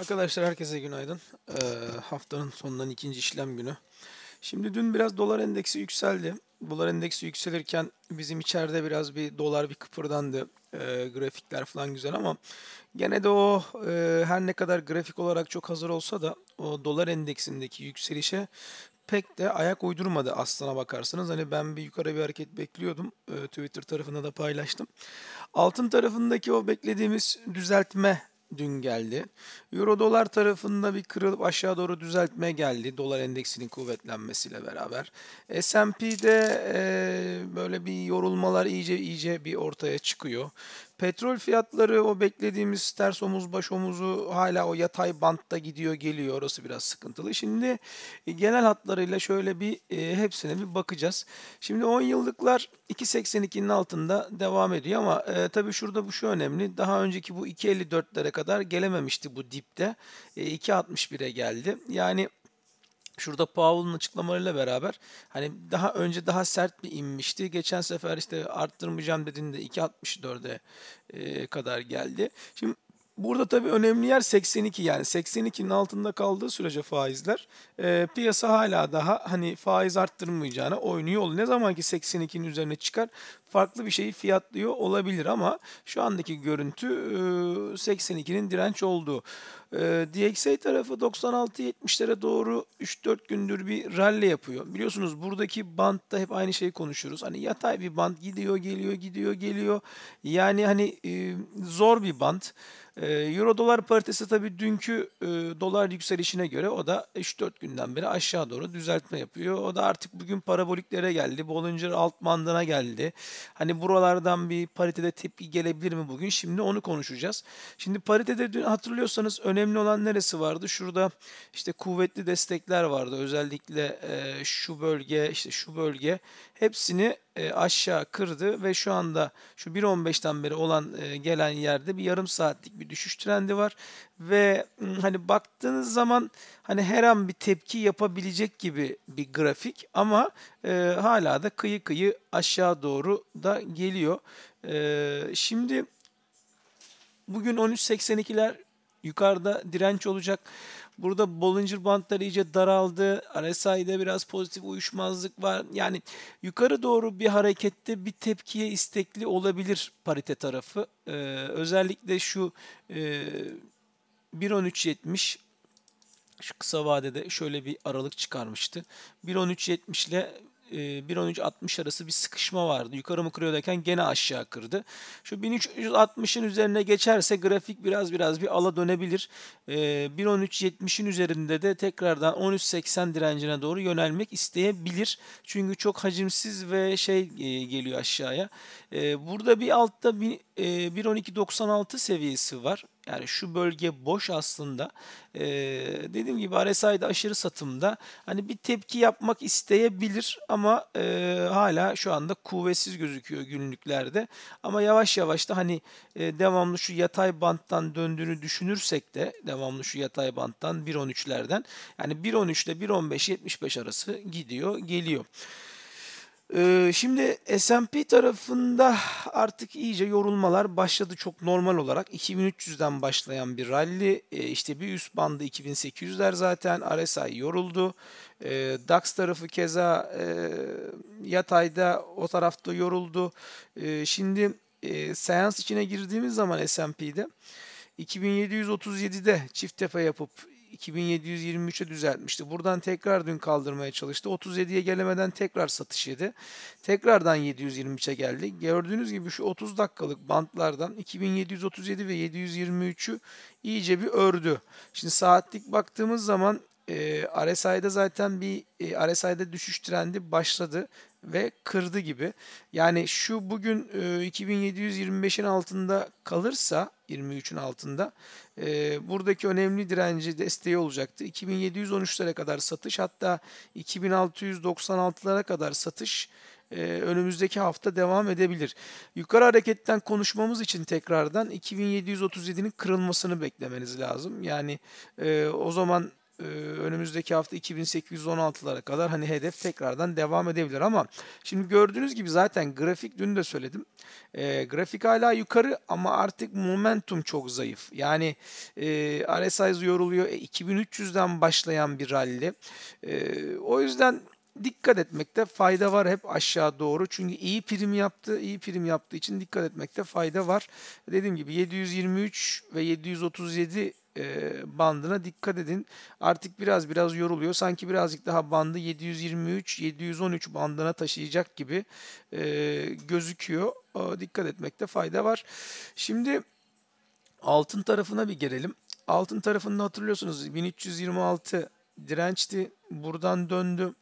Arkadaşlar herkese günaydın. Ee, haftanın sonundan ikinci işlem günü. Şimdi dün biraz dolar endeksi yükseldi. Dolar endeksi yükselirken bizim içeride biraz bir dolar bir kıpırdandı. Ee, grafikler falan güzel ama gene de o e, her ne kadar grafik olarak çok hazır olsa da o dolar endeksindeki yükselişe pek de ayak uydurmadı aslına bakarsanız. Hani ben bir yukarı bir hareket bekliyordum. E, Twitter tarafında da paylaştım. Altın tarafındaki o beklediğimiz düzeltme dün geldi. Euro dolar tarafında bir kırılıp aşağı doğru düzeltme geldi. Dolar endeksinin kuvvetlenmesiyle beraber. S&P'de e, böyle bir yorulmalar iyice iyice bir ortaya çıkıyor. Petrol fiyatları o beklediğimiz ters omuz baş omuzu hala o yatay bantta gidiyor geliyor. Orası biraz sıkıntılı. Şimdi e, genel hatlarıyla şöyle bir e, hepsine bir bakacağız. Şimdi 10 yıllıklar 2.82'nin altında devam ediyor ama e, tabii şurada bu şu önemli. Daha önceki bu 2.54'lere kadar gelememişti bu dipte. E, 2.61'e geldi. Yani Şurada Powell'ın açıklamalarıyla beraber hani daha önce daha sert bir inmişti. Geçen sefer işte arttırmayacağım dediğinde 2.64'e e, kadar geldi. Şimdi Burada tabii önemli yer 82 yani 82'nin altında kaldığı sürece faizler e, piyasa hala daha hani faiz arttırmayacağına oynuyor oluyor. Ne zaman ki 82'nin üzerine çıkar farklı bir şeyi fiyatlıyor olabilir ama şu andaki görüntü e, 82'nin direnç olduğu. E, ee, DXA tarafı 96-70'lere doğru 3-4 gündür bir rally yapıyor. Biliyorsunuz buradaki bantta hep aynı şeyi konuşuyoruz. Hani yatay bir band gidiyor, geliyor, gidiyor, geliyor. Yani hani e, zor bir band. Ee, Euro dolar paritesi tabii dünkü e, dolar yükselişine göre o da 3-4 günden beri aşağı doğru düzeltme yapıyor. O da artık bugün paraboliklere geldi. Bollinger alt bandına geldi. Hani buralardan bir paritede tepki gelebilir mi bugün? Şimdi onu konuşacağız. Şimdi paritede dün hatırlıyorsanız önemli önemli olan neresi vardı? Şurada işte kuvvetli destekler vardı. Özellikle e, şu bölge, işte şu bölge hepsini e, aşağı kırdı ve şu anda şu 1.15'ten beri olan e, gelen yerde bir yarım saatlik bir düşüş trendi var ve hani baktığınız zaman hani her an bir tepki yapabilecek gibi bir grafik ama e, hala da kıyı kıyı aşağı doğru da geliyor. E, şimdi bugün 13.82'ler Yukarıda direnç olacak. Burada Bollinger Bandları iyice daraldı. RSI'de biraz pozitif uyuşmazlık var. Yani yukarı doğru bir harekette bir tepkiye istekli olabilir parite tarafı. Ee, özellikle şu e, 1.13.70 şu kısa vadede şöyle bir aralık çıkarmıştı. 1.13.70 ile 1.13.60 e, arası bir sıkışma vardı. Yukarı mı kırıyor gene aşağı kırdı. Şu 1360'ın üzerine geçerse grafik biraz biraz bir ala dönebilir. 1.13.70'in e, üzerinde de tekrardan 13.80 direncine doğru yönelmek isteyebilir. Çünkü çok hacimsiz ve şey e, geliyor aşağıya. Burada bir altta bir e, 1.12.96 seviyesi var. Yani şu bölge boş aslında. E, dediğim gibi RSI'de aşırı satımda. Hani bir tepki yapmak isteyebilir ama e, hala şu anda kuvvetsiz gözüküyor günlüklerde. Ama yavaş yavaş da hani e, devamlı şu yatay banttan döndüğünü düşünürsek de devamlı şu yatay banttan 1.13'lerden yani 1.13 ile 1.15-75 arası gidiyor geliyor. Ee, şimdi S&P tarafında artık iyice yorulmalar başladı çok normal olarak. 2300'den başlayan bir rally ee, işte bir üst bandı 2800'ler zaten RSI yoruldu. Ee, DAX tarafı keza e, yatayda o tarafta yoruldu. şimdi e, seans içine girdiğimiz zaman S&P'de 2737'de çift tepe yapıp 2723'e düzeltmişti. Buradan tekrar dün kaldırmaya çalıştı. 37'ye gelemeden tekrar satış yedi. Tekrardan 723'e geldi. Gördüğünüz gibi şu 30 dakikalık bantlardan 2737 ve 723'ü iyice bir ördü. Şimdi saatlik baktığımız zaman e, RSI'de zaten bir e, RSI'de düşüş trendi başladı ve kırdı gibi. Yani şu bugün 2725'in e, altında kalırsa 23'ün altında e, buradaki önemli direnci desteği olacaktı. 2713'lere kadar satış hatta 2696'lara kadar satış e, önümüzdeki hafta devam edebilir. Yukarı hareketten konuşmamız için tekrardan 2737'nin kırılmasını beklemeniz lazım. Yani e, o zaman ee, önümüzdeki hafta 2816'lara kadar hani hedef tekrardan devam edebilir ama şimdi gördüğünüz gibi zaten grafik dün de söyledim. E, grafik hala yukarı ama artık momentum çok zayıf. Yani e, RSI yoruluyor. E, 2300'den başlayan bir rally. E, ee, o yüzden dikkat etmekte fayda var hep aşağı doğru. Çünkü iyi prim yaptı. iyi prim yaptığı için dikkat etmekte fayda var. Dediğim gibi 723 ve 737 e, bandına dikkat edin. Artık biraz biraz yoruluyor. Sanki birazcık daha bandı 723-713 bandına taşıyacak gibi e, gözüküyor. E, dikkat etmekte fayda var. Şimdi altın tarafına bir gelelim. Altın tarafında hatırlıyorsunuz 1326 dirençti. Buradan döndü.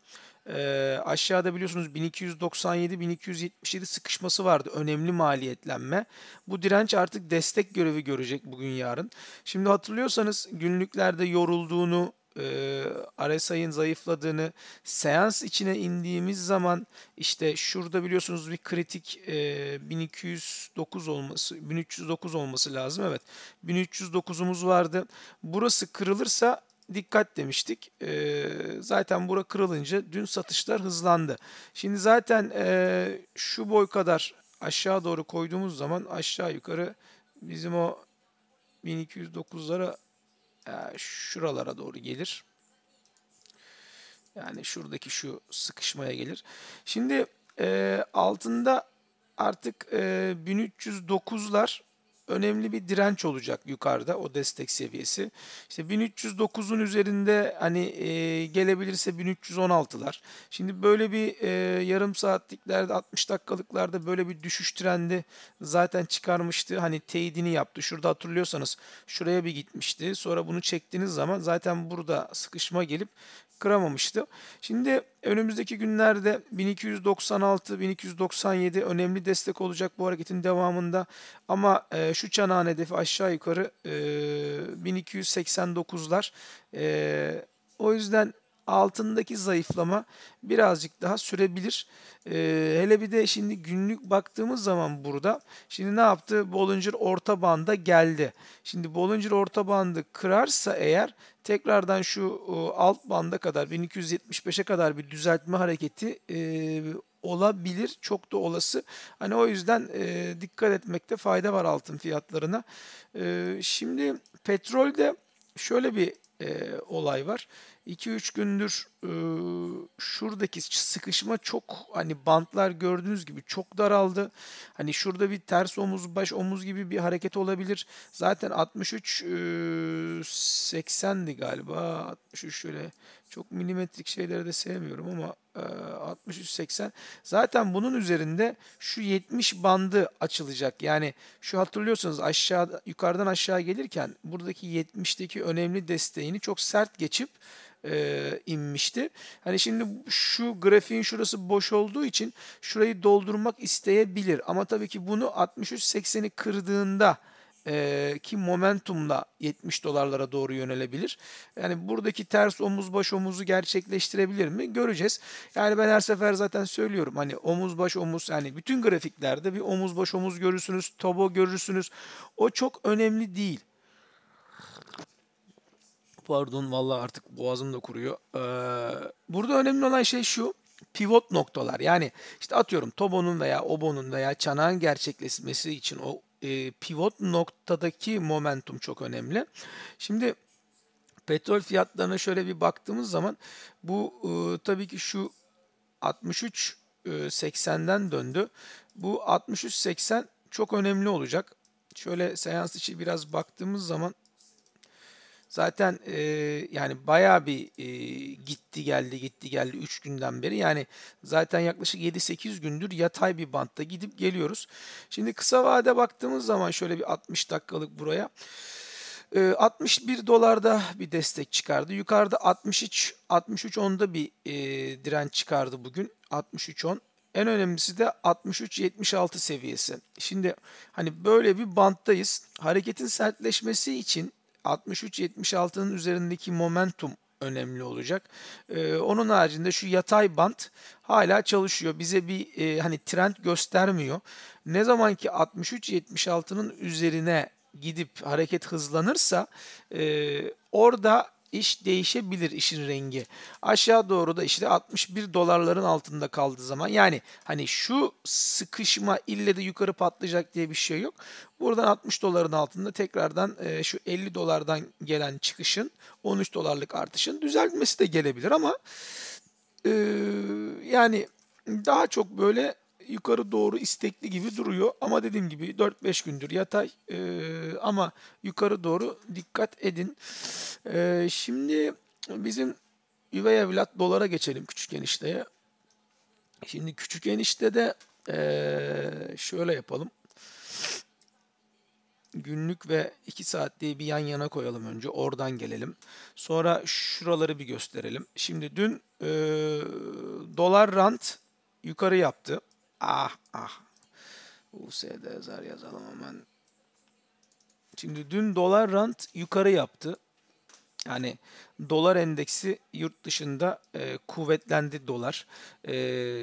E, aşağıda biliyorsunuz 1297-1277 sıkışması vardı. Önemli maliyetlenme. Bu direnç artık destek görevi görecek bugün yarın. Şimdi hatırlıyorsanız günlüklerde yorulduğunu, e, RSI'nin zayıfladığını seans içine indiğimiz zaman işte şurada biliyorsunuz bir kritik e, 1209 olması 1309 olması lazım evet 1309'umuz vardı burası kırılırsa dikkat demiştik. E, zaten bura kırılınca dün satışlar hızlandı. Şimdi zaten e, şu boy kadar aşağı doğru koyduğumuz zaman aşağı yukarı bizim o 1209'lara yani e, şuralara doğru gelir. Yani şuradaki şu sıkışmaya gelir. Şimdi e, altında artık e, 1309'lar önemli bir direnç olacak yukarıda o destek seviyesi. İşte 1309'un üzerinde hani e, gelebilirse 1316'lar. Şimdi böyle bir e, yarım saatliklerde 60 dakikalıklarda böyle bir düşüş trendi zaten çıkarmıştı. Hani teyidini yaptı. Şurada hatırlıyorsanız şuraya bir gitmişti. Sonra bunu çektiğiniz zaman zaten burada sıkışma gelip kıramamıştı. Şimdi önümüzdeki günlerde 1296-1297 önemli destek olacak bu hareketin devamında. Ama e, şu çanağın hedefi aşağı yukarı e, 1289'lar. E, o yüzden altındaki zayıflama birazcık daha sürebilir. ee, hele bir de şimdi günlük baktığımız zaman burada şimdi ne yaptı? Bollinger orta banda geldi. Şimdi Bollinger orta bandı kırarsa eğer tekrardan şu e, alt banda kadar 1275'e kadar bir düzeltme hareketi e, olabilir. Çok da olası. Hani o yüzden e, dikkat etmekte fayda var altın fiyatlarına. E, şimdi petrolde şöyle bir e, olay var. 2-3 gündür e, şuradaki sıkışma çok hani bantlar gördüğünüz gibi çok daraldı. Hani şurada bir ters omuz baş omuz gibi bir hareket olabilir. Zaten 63 e, 80'di galiba. 63 şöyle çok milimetrik şeyleri de sevmiyorum ama e, 63 80. Zaten bunun üzerinde şu 70 bandı açılacak. Yani şu hatırlıyorsunuz aşağı yukarıdan aşağı gelirken buradaki 70'teki önemli desteğini çok sert geçip e, inmişti. Hani şimdi şu grafiğin şurası boş olduğu için şurayı doldurmak isteyebilir. Ama tabii ki bunu 63-80'i kırdığında e, ki momentumla 70 dolarlara doğru yönelebilir. Yani buradaki ters omuz baş omuzu gerçekleştirebilir mi? Göreceğiz. Yani ben her sefer zaten söylüyorum hani omuz baş omuz yani bütün grafiklerde bir omuz baş omuz görürsünüz, tobo görürsünüz. O çok önemli değil pardon valla artık boğazım da kuruyor. Ee, burada önemli olan şey şu. Pivot noktalar yani işte atıyorum Tobo'nun veya Obo'nun veya çanağın gerçekleşmesi için o e, pivot noktadaki momentum çok önemli. Şimdi petrol fiyatlarına şöyle bir baktığımız zaman bu e, tabii ki şu 63 e, 80'den döndü. Bu 63 80 çok önemli olacak. Şöyle seans içi biraz baktığımız zaman Zaten e, yani bayağı bir e, gitti geldi gitti geldi 3 günden beri. Yani zaten yaklaşık 7-8 gündür yatay bir bantta gidip geliyoruz. Şimdi kısa vade baktığımız zaman şöyle bir 60 dakikalık buraya. 61 dolarda bir destek çıkardı. Yukarıda 63 63 onda bir e, direnç çıkardı bugün. 63 10. En önemlisi de 63-76 seviyesi. Şimdi hani böyle bir banttayız. Hareketin sertleşmesi için 63-76'nın üzerindeki momentum önemli olacak. Ee, onun haricinde şu yatay bant hala çalışıyor. Bize bir e, hani trend göstermiyor. Ne zaman ki 63-76'nın üzerine gidip hareket hızlanırsa e, orada iş değişebilir işin rengi. Aşağı doğru da işte 61 dolarların altında kaldığı zaman yani hani şu sıkışma ille de yukarı patlayacak diye bir şey yok. Buradan 60 doların altında tekrardan e, şu 50 dolardan gelen çıkışın 13 dolarlık artışın düzeltmesi de gelebilir ama e, yani daha çok böyle yukarı doğru istekli gibi duruyor. Ama dediğim gibi 4-5 gündür yatay e, ama yukarı doğru dikkat edin. E, şimdi bizim üvey evlat dolara geçelim küçük enişteye. Şimdi küçük eniştede e, ee, şöyle yapalım. Günlük ve 2 saatliği bir yan yana koyalım önce. Oradan gelelim. Sonra şuraları bir gösterelim. Şimdi dün e, dolar rant yukarı yaptı. Ah ah. USD yazar yazalım hemen. Şimdi dün dolar rant yukarı yaptı. Yani dolar endeksi yurt dışında e, kuvvetlendi dolar. E,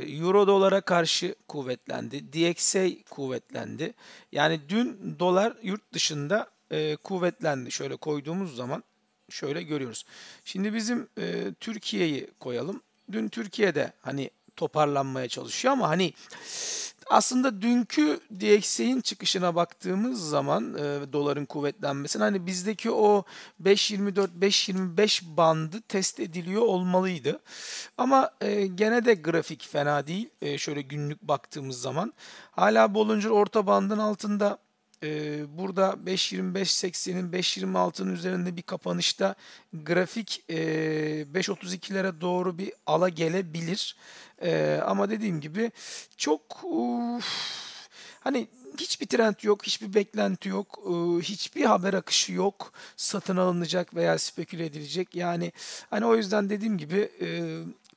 Euro dolara karşı kuvvetlendi. DXY kuvvetlendi. Yani dün dolar yurt dışında e, kuvvetlendi. Şöyle koyduğumuz zaman şöyle görüyoruz. Şimdi bizim e, Türkiye'yi koyalım. Dün Türkiye'de hani toparlanmaya çalışıyor ama hani aslında dünkü DXY'in çıkışına baktığımız zaman e, doların kuvvetlenmesine hani bizdeki o 5.24-5.25 bandı test ediliyor olmalıydı. Ama e, gene de grafik fena değil. E, şöyle günlük baktığımız zaman hala Bollinger orta bandın altında ee, burada 5.25.80'in 5.26'nın üzerinde bir kapanışta grafik 5.32'lere ee, doğru bir ala gelebilir. Ee, ama dediğim gibi çok uf, hani hiçbir trend yok, hiçbir beklenti yok, ee, hiçbir haber akışı yok satın alınacak veya speküle edilecek. Yani hani o yüzden dediğim gibi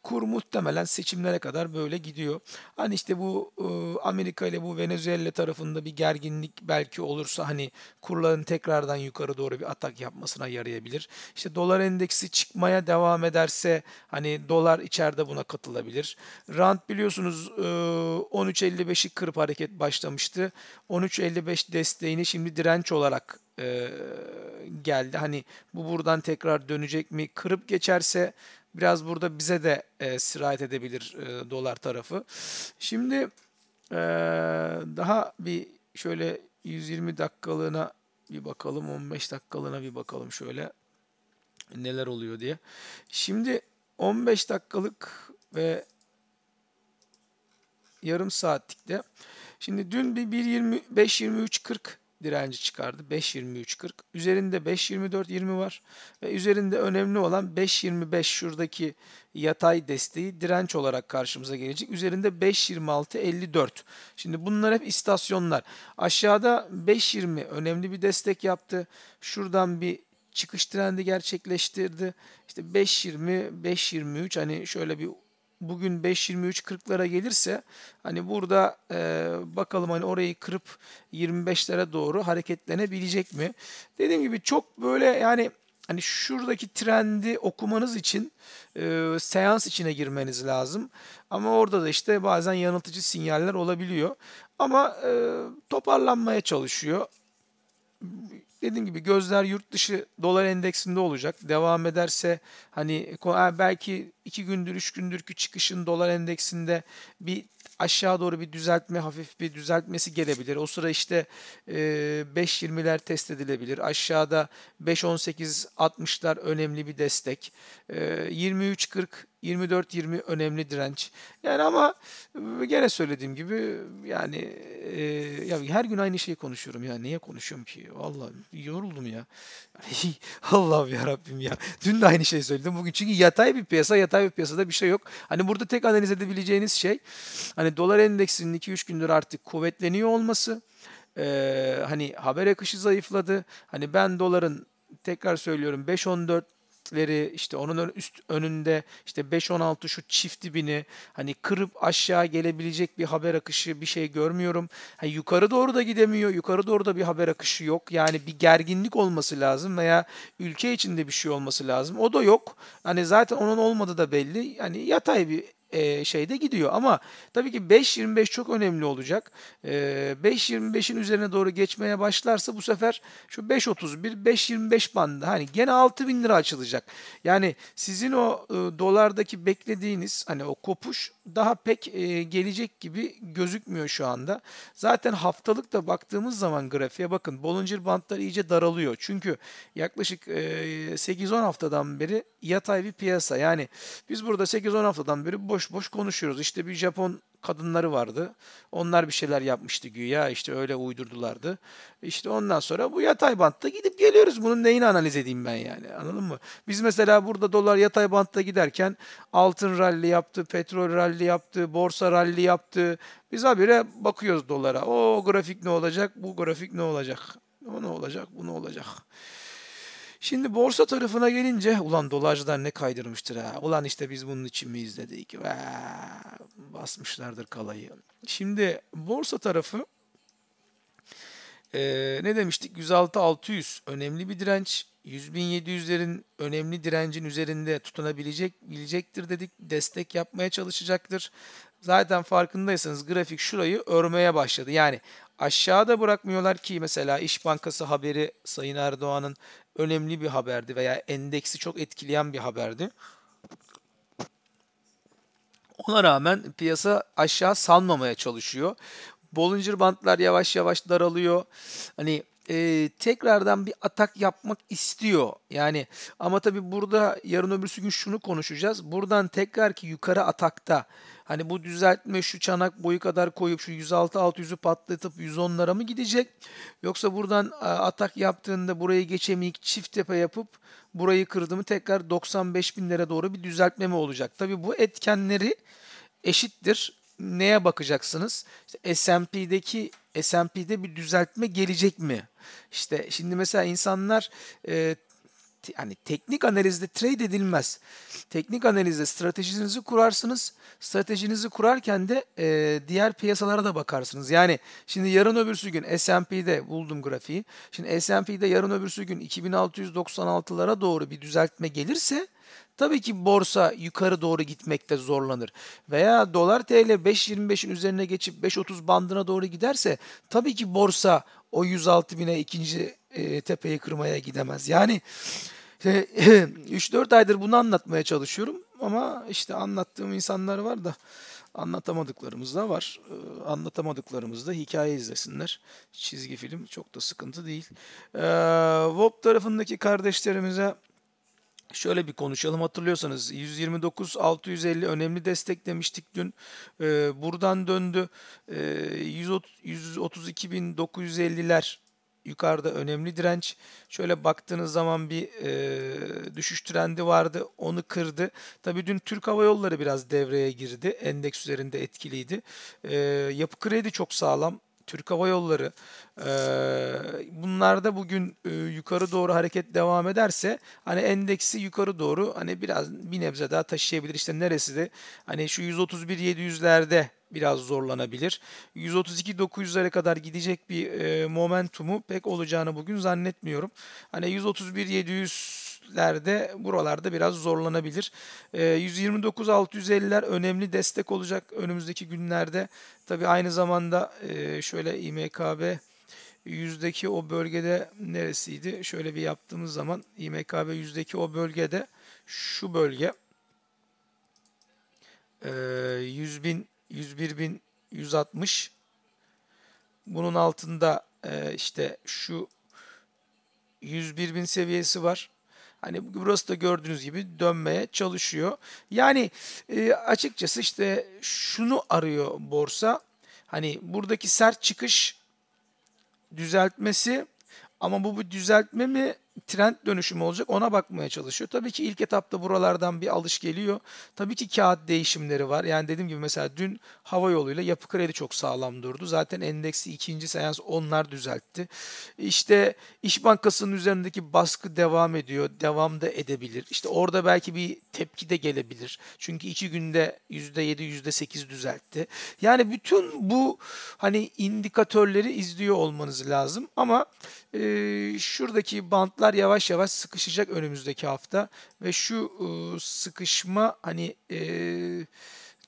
kur muhtemelen seçimlere kadar böyle gidiyor. Hani işte bu e, Amerika ile bu Venezuela tarafında bir gerginlik belki olursa hani kurların tekrardan yukarı doğru bir atak yapmasına yarayabilir. İşte dolar endeksi çıkmaya devam ederse hani dolar içeride buna katılabilir. Rand biliyorsunuz e, 13.55'i kırıp hareket başlamıştı. 13.55 desteğini şimdi direnç olarak e, geldi. Hani bu buradan tekrar dönecek mi? Kırıp geçerse Biraz burada bize de e, sirayet edebilir e, dolar tarafı. Şimdi e, daha bir şöyle 120 dakikalığına bir bakalım, 15 dakikalığına bir bakalım şöyle neler oluyor diye. Şimdi 15 dakikalık ve yarım saatlikte. Şimdi dün bir 1.25-23.40 direnci çıkardı. 5.23.40. Üzerinde 5.24.20 var. Ve üzerinde önemli olan 5.25 şuradaki yatay desteği direnç olarak karşımıza gelecek. Üzerinde 5.26.54. Şimdi bunlar hep istasyonlar. Aşağıda 5.20 önemli bir destek yaptı. Şuradan bir çıkış trendi gerçekleştirdi. İşte 5.20, 5.23 hani şöyle bir bugün 5.23 5.23.40'lara gelirse hani burada e, bakalım hani orayı kırıp 25'lere doğru hareketlenebilecek mi? Dediğim gibi çok böyle yani hani şuradaki trendi okumanız için e, seans içine girmeniz lazım. Ama orada da işte bazen yanıltıcı sinyaller olabiliyor. Ama e, toparlanmaya çalışıyor Dediğim gibi gözler yurt dışı dolar endeksinde olacak. Devam ederse hani belki iki gündür, üç gündürki çıkışın dolar endeksinde bir aşağı doğru bir düzeltme, hafif bir düzeltmesi gelebilir. O sıra işte 5.20'ler e, test edilebilir. Aşağıda 5.18-60'lar önemli bir destek. 23.40 e, 24-20 önemli direnç. Yani ama e, gene söylediğim gibi yani e, ya her gün aynı şeyi konuşuyorum ya. Niye konuşuyorum ki? Allah yoruldum ya. Allah ya Rabbim ya. Dün de aynı şeyi söyledim. Bugün çünkü yatay bir piyasa, yatay bir piyasada bir şey yok. Hani burada tek analiz edebileceğiniz şey hani dolar endeksinin 2-3 gündür artık kuvvetleniyor olması. Ee, hani haber akışı zayıfladı. Hani ben doların tekrar söylüyorum 5-14 riskleri işte onun üst önünde işte 5-16 şu çift dibini hani kırıp aşağı gelebilecek bir haber akışı bir şey görmüyorum. Hani yukarı doğru da gidemiyor. Yukarı doğru da bir haber akışı yok. Yani bir gerginlik olması lazım veya ülke içinde bir şey olması lazım. O da yok. Hani zaten onun olmadığı da belli. Yani yatay bir e, şeyde gidiyor. Ama tabii ki 5.25 çok önemli olacak. E, 5.25'in üzerine doğru geçmeye başlarsa bu sefer şu 5.31, 5.25 bandı. Hani gene 6 bin lira açılacak. Yani sizin o e, dolardaki beklediğiniz hani o kopuş daha pek e, gelecek gibi gözükmüyor şu anda. Zaten haftalık da baktığımız zaman grafiğe bakın Bollinger bandları iyice daralıyor. Çünkü yaklaşık e, 8-10 haftadan beri yatay bir piyasa. Yani biz burada 8-10 haftadan beri boş boş konuşuyoruz. İşte bir Japon kadınları vardı. Onlar bir şeyler yapmıştı güya işte öyle uydurdulardı. İşte ondan sonra bu yatay bantta gidip geliyoruz. Bunun neyini analiz edeyim ben yani anladın mı? Biz mesela burada dolar yatay bantta giderken altın ralli yaptı, petrol ralli yaptı, borsa ralli yaptı. Biz habire bakıyoruz dolara. O grafik ne olacak, bu grafik ne olacak, o ne olacak, bu ne olacak. Şimdi borsa tarafına gelince ulan dolarcılar ne kaydırmıştır ha. Ulan işte biz bunun için mi izledik? Vaa, basmışlardır kalayı. Şimdi borsa tarafı e, ne demiştik? 106-600 önemli bir direnç. 100.700'lerin önemli direncin üzerinde tutunabilecek bilecektir dedik. Destek yapmaya çalışacaktır. Zaten farkındaysanız grafik şurayı örmeye başladı. Yani aşağıda bırakmıyorlar ki mesela İş Bankası haberi Sayın Erdoğan'ın önemli bir haberdi veya endeksi çok etkileyen bir haberdi. Ona rağmen piyasa aşağı salmamaya çalışıyor. Bollinger Bandlar yavaş yavaş daralıyor. Hani e, tekrardan bir atak yapmak istiyor. Yani ama tabii burada yarın öbürsü gün şunu konuşacağız. Buradan tekrar ki yukarı atakta Hani bu düzeltme şu çanak boyu kadar koyup şu 106 600'ü patlatıp 110'lara mı gidecek? Yoksa buradan e, atak yaptığında burayı geçemeyip çift tepe yapıp burayı kırdı mı tekrar 95 binlere doğru bir düzeltme mi olacak? Tabii bu etkenleri eşittir. Neye bakacaksınız? İşte S&P'deki S&P'de bir düzeltme gelecek mi? İşte şimdi mesela insanlar e, Hani teknik analizde trade edilmez. Teknik analizde stratejinizi kurarsınız. Stratejinizi kurarken de e, diğer piyasalara da bakarsınız. Yani şimdi yarın öbürsü gün S&P'de buldum grafiği. Şimdi S&P'de yarın öbürsü gün 2696'lara doğru bir düzeltme gelirse Tabii ki borsa yukarı doğru gitmekte zorlanır. Veya dolar TL 5.25'in üzerine geçip 5.30 bandına doğru giderse tabii ki borsa o 106 bine ikinci e, tepeyi kırmaya gidemez. Yani e, 3-4 aydır bunu anlatmaya çalışıyorum ama işte anlattığım insanlar var da anlatamadıklarımız da var. E, anlatamadıklarımız da hikaye izlesinler. Çizgi film çok da sıkıntı değil. E, VOP tarafındaki kardeşlerimize Şöyle bir konuşalım hatırlıyorsanız 129 650 önemli destek demiştik dün. Ee, buradan döndü. Ee, 132.950'ler yukarıda önemli direnç. Şöyle baktığınız zaman bir e, düşüş trendi vardı. Onu kırdı. Tabi dün Türk Hava Yolları biraz devreye girdi. Endeks üzerinde etkiliydi. E, yapı kredi çok sağlam. Türk Hava Yolları e, da bugün e, yukarı doğru hareket devam ederse hani endeksi yukarı doğru hani biraz bir nebze daha taşıyabilir. işte neresi de hani şu 131 700'lerde biraz zorlanabilir. 132-900'lere kadar gidecek bir e, momentumu pek olacağını bugün zannetmiyorum. Hani 131-700 üstlerde buralarda biraz zorlanabilir. E, ee, 129-650'ler önemli destek olacak önümüzdeki günlerde. Tabi aynı zamanda e, şöyle IMKB yüzdeki o bölgede neresiydi? Şöyle bir yaptığımız zaman IMKB yüzdeki o bölgede şu bölge e, 100 bin 101 bin 160 bunun altında e, işte şu 101 bin seviyesi var. Hani burası da gördüğünüz gibi dönmeye çalışıyor. Yani e, açıkçası işte şunu arıyor borsa. Hani buradaki sert çıkış düzeltmesi ama bu bir düzeltme mi trend dönüşümü olacak ona bakmaya çalışıyor. Tabii ki ilk etapta buralardan bir alış geliyor. Tabii ki kağıt değişimleri var. Yani dediğim gibi mesela dün hava yoluyla yapı kredi çok sağlam durdu. Zaten endeksi ikinci seans onlar düzeltti. İşte İş Bankası'nın üzerindeki baskı devam ediyor. Devam da edebilir. İşte orada belki bir tepki de gelebilir. Çünkü iki günde yüzde yedi, yüzde sekiz düzeltti. Yani bütün bu hani indikatörleri izliyor olmanız lazım. Ama e, şuradaki bantlar hatlar yavaş yavaş sıkışacak önümüzdeki hafta ve şu e, sıkışma hani e,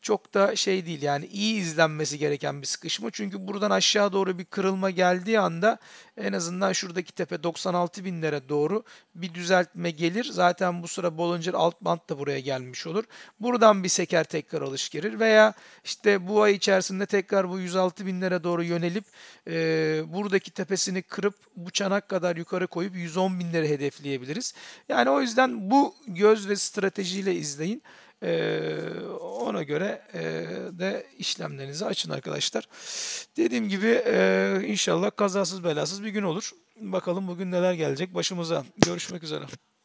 çok da şey değil yani iyi izlenmesi gereken bir sıkışma. Çünkü buradan aşağı doğru bir kırılma geldiği anda en azından şuradaki tepe 96 binlere doğru bir düzeltme gelir. Zaten bu sıra Bollinger alt band da buraya gelmiş olur. Buradan bir seker tekrar alış gelir veya işte bu ay içerisinde tekrar bu 106 binlere doğru yönelip e, buradaki tepesini kırıp bu çanak kadar yukarı koyup 110 binlere hedefleyebiliriz. Yani o yüzden bu göz ve stratejiyle izleyin. E, ona göre e, de işlemlerinizi açın arkadaşlar. Dediğim gibi e, inşallah kazasız belasız bir gün olur. Bakalım bugün neler gelecek başımıza. Görüşmek üzere.